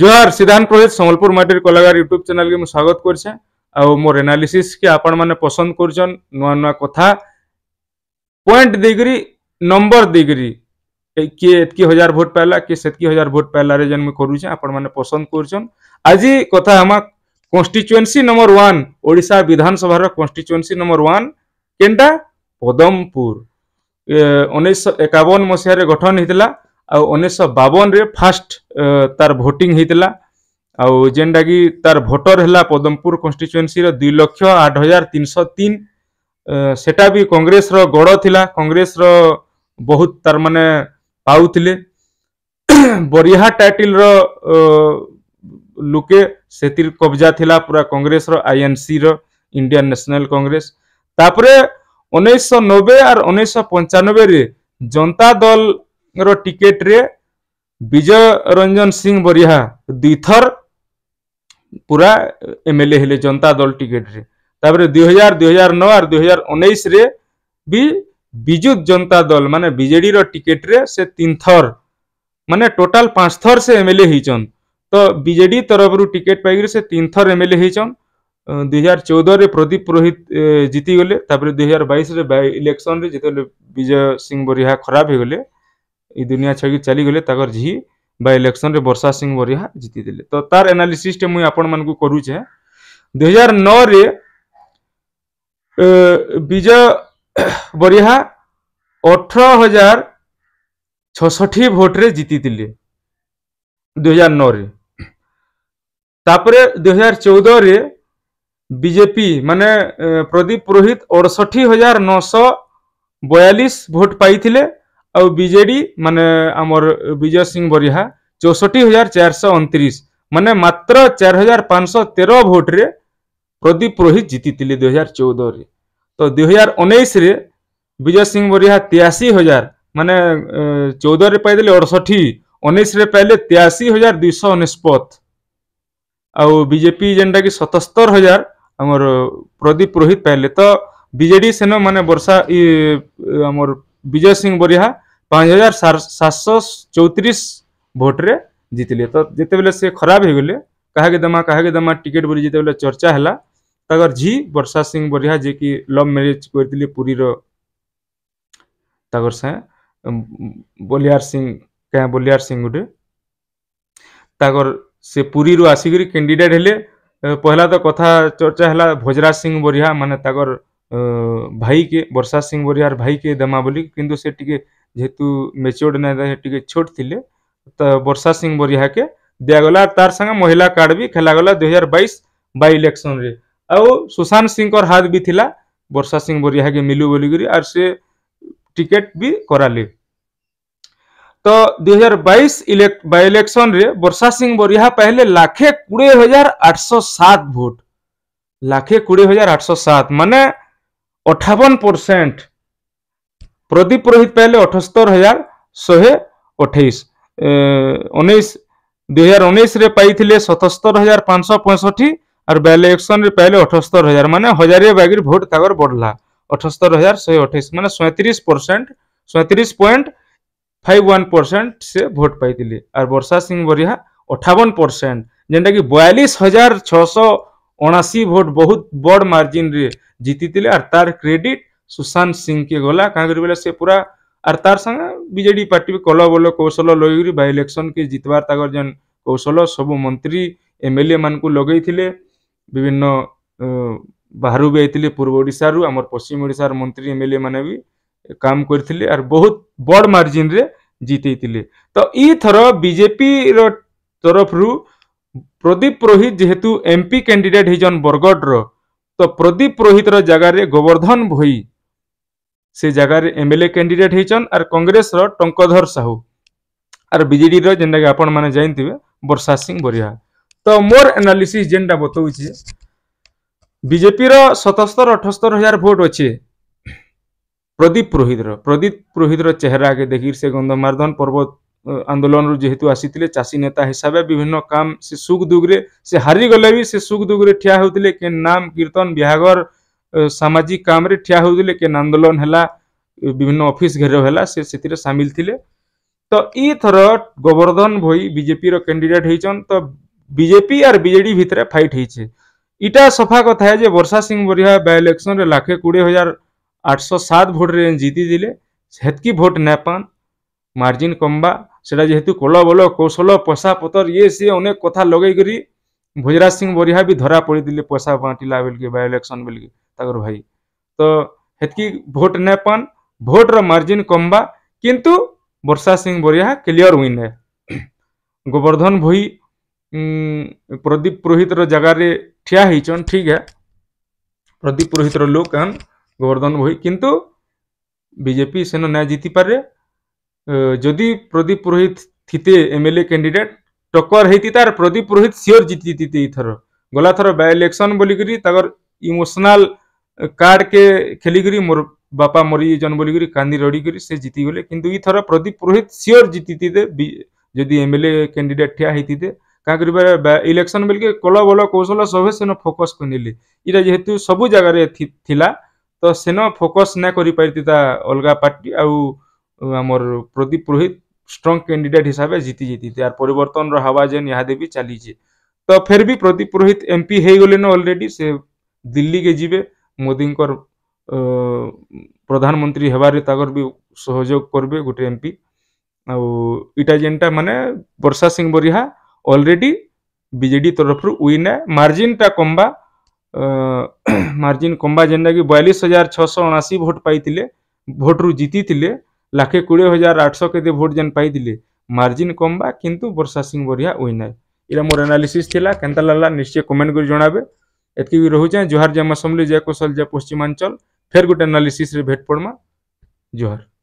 জুহার সিদ্ধান্ত প্রজিত সম্বলপুর মাটির YouTube YouTube চ্যানেলকে মু স্বাগত করছে আর এনালিসিস কে আপন মানে পছন্দ করছেন নয় নয় কথা পয়েন্ট দিয়ে নম্বর দিয়ে किए एतकी हजार भोट पाला किए सेतकी हजार भोट पाला रे जेन मुई करूचे आपण माने पसंद करछन आज कथा हमा कन्स्टिट्युएन्सी नंबर 1 ओडिशा विधानसभा रो कन्स्टिट्युएन्सी नंबर 1 केनटा पदमपुर 1951 मसिया रे गठन हितला ଆଉ ଉଣେଇଶହ ବାବନରେ ଫାଷ୍ଟ ତାର ଭୋଟିଂ ହେଇଥିଲା ଆଉ ଯେନ୍ଟାକି ତାର ଭୋଟର ହେଲା ପଦମପୁର କନଷ୍ଟିଚୁଏନ୍ସିର ଦୁଇ ଲକ୍ଷ ଆଠ ହଜାର ତିନିଶହ ତିନି ସେଟା ବି କଂଗ୍ରେସର ଗଡ଼ ଥିଲା କଂଗ୍ରେସର ବହୁତ ତାର ମାନେ ପାଉଥିଲେ ବରିହା ଟାଇଟିଲର ଲୁକେ ସେଥିର କବ୍ଜା ଥିଲା ପୁରା କଂଗ୍ରେସର ଆଇଏନ୍ସିର ଇଣ୍ଡିଆନ୍ ନ୍ୟାସନାଲ କଂଗ୍ରେସ ତାପରେ ଉଣେଇଶହ ନବେ ଆର୍ ଉଣେଇଶହ ପଞ୍ଚାନବେରେ ଜନତା ଦଲ ଟିକେଟରେ ବିଜୟ ରଞ୍ଜନ ସିଂ ବରିହା ଦୁଇଥର ପୁରା ଏମଏଲଏ ହେଲେ ଜନତା ଦଳ ଟିକେଟରେ ତାପରେ ଦୁଇ ହଜାର ଦୁଇ ହଜାର ନଅ ଆର୍ ଦୁଇ ହଜାର ଉଣେଇଶରେ ବି ବିଜୁ ଜନତା ଦଳ ମାନେ ବିଜେଡ଼ିର ଟିକେଟରେ ସେ ତିନିଥର ମାନେ ଟୋଟାଲ ପାଞ୍ଚ ଥର ସେ ଏମଏଲଏ ହେଇଛନ୍ ତ ବିଜେଡି ତରଫରୁ ଟିକେଟ ପାଇକରି ସେ ତିନି ଥର ଏମଏଲଏ ହେଇଛନ୍ ଦୁଇ ହଜାର ଚଉଦରେ ପ୍ରଦୀପ ପୁରୋହିତ ଜିତିଗଲେ ତାପରେ ଦୁଇ ହଜାର ବାଇଶରେ ଇଲେକ୍ସନରେ ଯେତେବେଳେ ବିଜୟ ସିଂ ବରିହା ଖରାପ ହେଇଗଲେ ये दुनिया छाड़ी चली गले झी बा वर्षा सिंह बरिया जीती दिले तो तार एनालिसिस टे मुई आपण मानकु करू छे 2009 रे विजय बरिया 18066 वोट रे जीती दिले 2009 रे तापरे 2014 रे बीजेपी माने प्रदीप पुरोहित अड़सठ हजार 68942 भोट पाई थिले आउ बीजेडी माने विजय सिंह बरिहा चौष्टि हजार चार सौ अंतीस मान मात्र चार हजार पांच सौ तेरह भोट्रे प्रदीप रोहित जीति दुई हजार चौदह तो दुईार उन्नीस विजय सिंह बरिया तेयासी हजार मान चौदह पाइले अड़सठी उन्नीस पाइले तेयासी हजार दुईश आजेपी जेनटा कि सतस्तर हजार आमर प्रदीप रोहित पाइले तो विजेडी सेन मान वर्षा विजय सिंह बरिया भोट्रे जीतले तो जिते बे खराब हो गले क्या दमा क्या दमा टिकेट बोली जिते बे चर्चा है तर झी वर्षा सिंह बरिया जी कि लव म्यारेज करते पूरीर तर बलिहार सिंह क्या बलिहार सिंह गुटे तर से पूरी रु आसिक कैंडिडेट हेले पहला तो कथा चर्चा है भोजराज सिंह बरिया मानर भाई के वर्षा सिंह बरिहार भाई के दमा बोली कितु से टी जेहेतु मेच्योर्ड नाइ टे छोट थे तो बर्षा सिंह बरिया के दिगला तार सागे महिला कार्ड भी खेलागला दुई हजार बैस बैलेक्शन आउ सुशांत सिंह हाथ भी थिला बर्षा सिंह बरिया के मिलू बोलिकी आर से टिकेट भी कराले तो दुई हजार बैस बैलेक्शन वर्षा सिंह बरिया पाइले लाखे कोड़े हजार आठ सौ सात भोट लाखे कोड़े हजार आठ सौ सात मान अठावन परसेंट प्रदीप रोहित पाइले अठस्तर हजार शहे अठाईस उन्नीस दुई उन्नीस रे सतस्तर हजार पांच पैंसठ और बैल इलेक्शन पाइले अठस्तर हजार मान हजारे बागर भोट तक बढ़ला अठस्तर हजार शहे अठाईस मान सैंतीस परसेंट सैंतीस पॉइंट फाइव वन परसेंट से भोट पाई आर वर्षा सिंह बरिया अठावन परसेंट जेनटा कि बयालीस हजार छः सौ अणाशी भोट बहुत बड़ मार्जिन रे जीति और तार क्रेडिट ସୁଶାନ୍ତ ସିଂକେ ଗଲା କାଁ କରି ବୋଲେ ସେ ପୁରା ଆର୍ ତାର୍ ସାଙ୍ଗେ ବିଜେଡି ପାର୍ଟି ବି କଲ ବୋଲ କୌଶଳ ଲଗେଇକିରି ବାଇ ଇଲେକ୍ସନ୍କେ ଜିତବାର୍ ତାଙ୍କର ଯେନ୍ କୌଶଳ ସବୁ ମନ୍ତ୍ରୀ ଏମ୍ଏଲ୍ଏ ମାନଙ୍କୁ ଲଗେଇଥିଲେ ବିଭିନ୍ନ ବାହାରୁ ବି ଆଇଥିଲେ ପୂର୍ବ ଓଡ଼ିଶାରୁ ଆମର ପଶ୍ଚିମ ଓଡ଼ିଶାର ମନ୍ତ୍ରୀ ଏମ୍ଏଲ୍ଏ ମାନେ ବି କାମ କରିଥିଲେ ଆର୍ ବହୁତ ବଡ଼ ମାର୍ଜିନ୍ରେ ଜିତେଇଥିଲେ ତ ଇଥର ବିଜେପିର ତରଫରୁ ପ୍ରଦୀପ ପୁରୋହିତ ଯେହେତୁ ଏମ୍ପି କ୍ୟାଣ୍ଡିଡେଟ୍ ହେଇଛନ୍ ବରଗଡ଼ର ତ ପ୍ରଦୀପ ପୁରୋହିତର ଜାଗାରେ ଗୋବର୍ଦ୍ଧନ ଭୋଇ ସେ ଜାଗାରେ ଏମ୍ଏଲ୍ଏ କ୍ୟାଣ୍ଡିଡେଟ୍ ହେଇଛନ୍ ଆର୍ କଂଗ୍ରେସର ଟଙ୍କଧର ସାହୁ ଆର୍ ବିଜେଡ଼ିର ଯେନ୍ଟାକି ଆପଣମାନେ ଜାଣିଥିବେ ବର୍ଷା ସିଂ ବରିହା ତ ମୋର ଆନାଲିସିସ୍ ଯେନ୍ଟା ବତଉଛେ ବିଜେପିର ସତସ୍ତର ଅଠସ୍ତର ହଜାର ଭୋଟ୍ ଅଛେ ପ୍ରଦୀପ ପୁରୋହିତର ପ୍ରଦୀପ ପୁରୋହିତର ଚେହେରାକେ ଦେଖିକିରି ସେ ଗନ୍ଧମାର୍ଦ୍ଧନ ପର୍ବତ ଆନ୍ଦୋଳନରୁ ଯେହେତୁ ଆସିଥିଲେ ଚାଷୀ ନେତା ହିସାବେ ବିଭିନ୍ନ କାମ ସେ ସୁଖ ଦୁଃଖରେ ସେ ହାରିଗଲେ ବି ସେ ସୁଖ ଦୁଃଖରେ ଠିଆ ହେଉଥିଲେ କେନ୍ ନାମ କୀର୍ତ୍ତନ ବିହାଘର ସାମାଜିକ କାମରେ ଠିଆ ହେଉଥିଲେ କେନ୍ ଆନ୍ଦୋଳନ ହେଲା ବିଭିନ୍ନ ଅଫିସ ଘେରାଉ ହେଲା ସେ ସେଥିରେ ସାମିଲ ଥିଲେ ତ ଏଇଥର ଗୋବର୍ଦ୍ଧନ ଭୋଇ ବିଜେପିର କ୍ୟାଣ୍ଡିଡେଟ୍ ହେଇଛନ୍ ତ ବିଜେପି ଆର୍ ବିଜେଡି ଭିତରେ ଫାଇଟ୍ ହେଇଛେ ଇଟା ସଫା କଥା ଯେ ବର୍ଷା ସିଂ ବରିହା ବାଇ ଇଲେକ୍ସନ୍ରେ ଲାକ୍ଷେ କୋଡ଼ିଏ ହଜାର ଆଠଶହ ସାତ ଭୋଟ୍ରେ ଜିତିଥିଲେ ସେତ୍କି ଭୋଟ୍ ନାଇଁ ପାନ୍ ମାର୍ଜିନ୍ କମ୍ବା ସେଟା ଯେହେତୁ କୋଲବଲ କୌଶଳ ପଇସା ପତର ଇଏ ସିଏ ଅନେକ କଥା ଲଗେଇକରି ଭୋଜରାଜ ସିଂ ବରିହା ବି ଧରା ପଡ଼ିଥିଲେ ପଇସା ବାଣ୍ଟିଲା ବେଲକେ ବାଇ ଇଲେକ୍ସନ୍ ବେଲକେ तर भाई तो हेकि भोट नहीं पान भोट्र मार्जिन कमवा किंतु वर्षा सिंह बरिया क्लीयर ओन है गोवर्धन भई प्रदीप पुरोहित जगार ठिया हीचन ठीक है प्रदीप पुरोहित लोक एन गोवर्धन भई किंतु बीजेपी सेन न्याय जीति पारे जदि प्रदीप पुरोहित थीते एमएलए कैंडिडेट टक्कर होती तार प्रदीप पुरोहित सियोर जीती थर गला थर बाय इलेक्शन बोलिकी तर इमोशनाल कार्ड के खेलिकी मोर बापा मरी जन बोलिकी कांदी से जीतीगले कि इथर प्रदीप पुरोहित सियोर जीती जदि एम एल ए कैंडिडेट ठिया होती थे क्या कर इलेक्शन बेल कल बल कौशल सब सेन फोकस को करने इटा जेहेतु सब जगार तो सेन फोकस ना कर अलग पार्टी आमर प्रदीप पुरोहित स्ट्रंग कैंडिडेट हिसाब से जीती जीती थे यार परिवर्तन हवा जेन यहाँ भी चलीजे तो फिर भी प्रदीप पुरोहित एमपी हो गले ना अलरेडी से दिल्ली के जीवे ମୋଦିଙ୍କର ପ୍ରଧାନମନ୍ତ୍ରୀ ହେବାରେ ତାଙ୍କର ବି ସହଯୋଗ କରିବେ ଗୋଟେ ଏମ୍ପି ଆଉ ଇଟା ଯେନ୍ଟା ମାନେ ବର୍ଷା ସିଂ ବରିହା ଅଲରେଡ଼ି ବିଜେଡ଼ି ତରଫରୁ ୱିନ୍ ମାର୍ଜିନ୍ଟା କମ୍ବା ମାର୍ଜିନ୍ କମ୍ବା ଯେନ୍ଟାକି ବୟାଳିଶ ହଜାର ଛଅଶହ ଅଣାଅଶୀ ଭୋଟ୍ ପାଇଥିଲେ ଭୋଟ୍ରୁ ଜିତିଥିଲେ ଲକ୍ଷେ କୋଡ଼ିଏ ହଜାର ଆଠଶହ କେତେ ଭୋଟ୍ ଯେନ୍ ପାଇଥିଲେ ମାର୍ଜିନ୍ କମ୍ବା କିନ୍ତୁ ବର୍ଷା ସିଂ ବରିହା ୱିନ୍ ଏଇଟା ମୋର ଆନାଲିସିସ୍ ଥିଲା କେନ୍ତା ଲାଗଲା ନିଶ୍ଚୟ କମେଣ୍ଟ କରି ଜଣାବେ एतक भी रोचे जुहार जय मसमली जय कौशल जय पश्चिमांचल फेर गोटे एनालीसीस भेट पड़मा जुहार